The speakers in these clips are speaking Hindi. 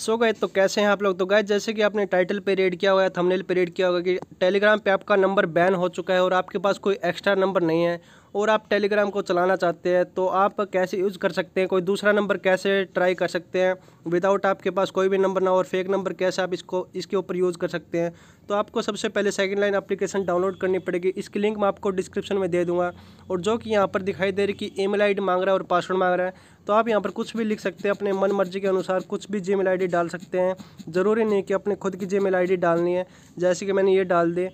सो गए तो कैसे हैं आप लोग तो गए जैसे कि आपने टाइटल पे रेड किया हुआ है थंबनेल पे रेड किया होगा कि टेलीग्राम पे आपका नंबर बैन हो चुका है और आपके पास कोई एक्स्ट्रा नंबर नहीं है और आप टेलीग्राम को चलाना चाहते हैं तो आप कैसे यूज़ कर सकते हैं कोई दूसरा नंबर कैसे ट्राई कर सकते हैं विदाउट आपके पास कोई भी नंबर ना और फेक नंबर कैसे आप इसको इसके ऊपर यूज़ कर सकते हैं तो आपको सबसे पहले सेकेंड लाइन एप्लीकेशन डाउनलोड करनी पड़ेगी इसकी लिंक मैं आपको डिस्क्रिप्शन में दे दूँगा और जो कि यहाँ पर दिखाई दे रही कि ई मेल मांग रहा है और पासवर्ड मांग रहा है तो आप यहाँ पर कुछ भी लिख सकते हैं अपने मन मर्जी के अनुसार कुछ भी जी मेल डाल सकते हैं ज़रूरी नहीं कि अपने खुद की जी मेल डालनी है जैसे कि मैंने ये डाल दी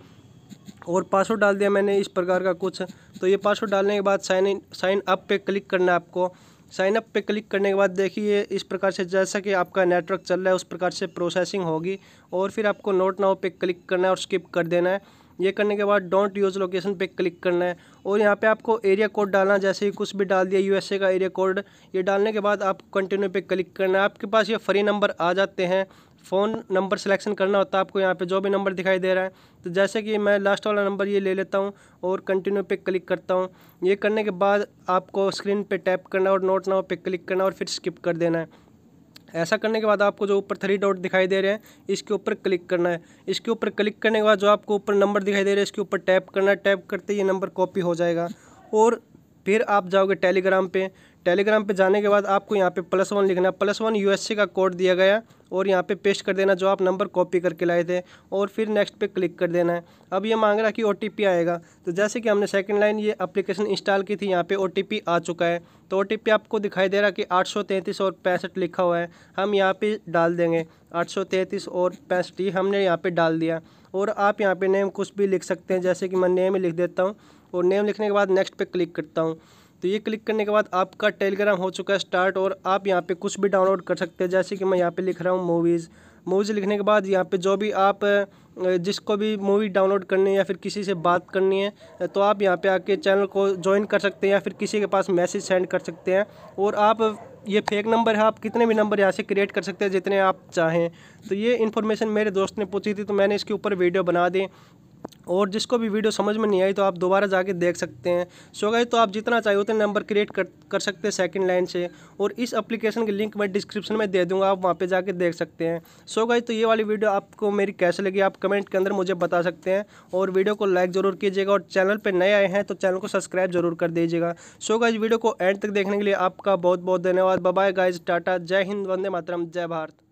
और पासवर्ड डाल दिया मैंने इस प्रकार का कुछ तो ये पासवर्ड डालने के बाद साइन इन साइन अप पे क्लिक करना है आपको साइन अप पे क्लिक करने के बाद देखिए इस प्रकार से जैसा कि आपका नेटवर्क चल रहा है उस प्रकार से प्रोसेसिंग होगी और फिर आपको नोट नाउ पे क्लिक करना है और स्किप कर देना है ये करने के बाद डोंट यूज़ लोकेशन पे क्लिक करना है और यहाँ पे आपको एरिया कोड डालना जैसे ही कुछ भी डाल दिया यूएसए का एरिया कोड ये डालने के बाद आप कंटिन्यू पे क्लिक करना है आपके पास ये फ्री नंबर आ जाते हैं फ़ोन नंबर सिलेक्शन करना होता है आपको यहाँ पे जो भी नंबर दिखाई दे रहा है तो जैसे कि मैं लास्ट वाला नंबर ये ले लेता हूँ और कंटिन्यू पे क्लिक करता हूँ ये करने के बाद आपको स्क्रीन पे टैप करना और नोट नाउ पे क्लिक करना और फिर स्किप कर देना है ऐसा करने के बाद आपको जो ऊपर थ्री डॉट दिखाई दे रहे हैं इसके ऊपर क्लिक करना है इसके ऊपर क्लिक करने के बाद जो आपको ऊपर नंबर दिखाई दे रहे हैं इसके ऊपर टैप करना है टैप करते ये नंबर कॉपी हो जाएगा और फिर आप जाओगे टेलीग्राम पे टेलीग्राम पे जाने के बाद आपको यहाँ पे प्लस वन लिखना प्लस वन यूएससी का कोड दिया गया और यहाँ पे पेस्ट कर देना जो आप नंबर कॉपी करके लाए थे और फिर नेक्स्ट पे क्लिक कर देना है अब ये मांग रहा है कि ओ आएगा तो जैसे कि हमने सेकंड लाइन ये एप्लीकेशन इंस्टॉल की थी यहाँ पे ओ आ चुका है तो ओ आपको दिखाई दे रहा कि आठ और पैंसठ लिखा हुआ है हम यहाँ पर डाल देंगे आठ और पैंसठ ही हमने यहाँ पर डाल दिया और आप यहाँ पर नेम कुछ भी लिख सकते हैं जैसे कि मैं नेम लिख देता हूँ और नेम लिखने के बाद नेक्स्ट पर क्लिक करता हूँ तो ये क्लिक करने के बाद आपका टेलीग्राम हो चुका है स्टार्ट और आप यहाँ पे कुछ भी डाउनलोड कर सकते हैं जैसे कि मैं यहाँ पे लिख रहा हूँ मूवीज़ मूवीज़ लिखने के बाद यहाँ पे जो भी आप जिसको भी मूवी डाउनलोड करनी है या फिर किसी से बात करनी है तो आप यहाँ पे आके चैनल को ज्वाइन कर सकते हैं या फिर किसी के पास मैसेज सेंड कर सकते हैं और आप ये फेक नंबर है आप कितने भी नंबर यहाँ से क्रिएट कर सकते हैं जितने आप चाहें तो ये इन्फॉर्मेशन मेरे दोस्त ने पूछी थी तो मैंने इसके ऊपर वीडियो बना दी और जिसको भी वीडियो समझ में नहीं आई तो आप दोबारा जाके देख सकते हैं सो गए तो आप जितना चाहिए उतना नंबर क्रिएट कर कर सकते हैं सेकंड लाइन से और इस एप्लीकेशन की लिंक मैं डिस्क्रिप्शन में दे दूंगा आप वहाँ पे जाके देख सकते हैं सो गए तो ये वाली वीडियो आपको मेरी कैसे लगी आप कमेंट के अंदर मुझे बता सकते हैं और वीडियो को लाइक ज़रूर कीजिएगा और चैनल पर नए आए हैं तो चैनल को सब्सक्राइब जरूर कर दीजिएगा सो गाइज वीडियो को एंड तक देखने के लिए आपका बहुत बहुत धन्यवाद बबाई गाइज टाटा जय हिंद वंदे मातरम जय भारत